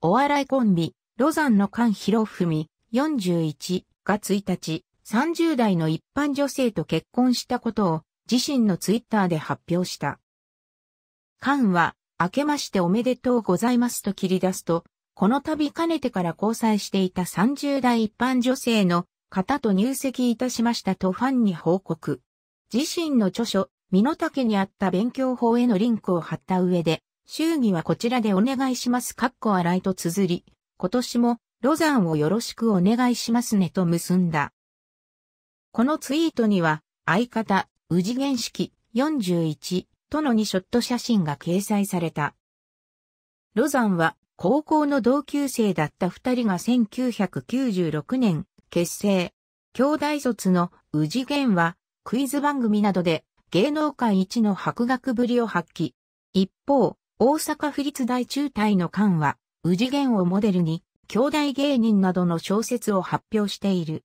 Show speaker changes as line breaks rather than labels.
お笑いコンビ、ロザンの菅博文、41が1日、30代の一般女性と結婚したことを自身のツイッターで発表した。菅は、明けましておめでとうございますと切り出すと、この度かねてから交際していた30代一般女性の方と入籍いたしましたとファンに報告。自身の著書、身の丈にあった勉強法へのリンクを貼った上で、祝儀はこちらでお願いします。かっこ洗いと綴り、今年もロザンをよろしくお願いしますねと結んだ。このツイートには、相方、宇治原式41との2ショット写真が掲載された。ロザンは高校の同級生だった二人が1996年結成。兄弟卒の宇治玄はクイズ番組などで芸能界一の博学ぶりを発揮。一方、大阪府立大中隊の館は、宇治玄をモデルに、兄弟芸人などの小説を発表している。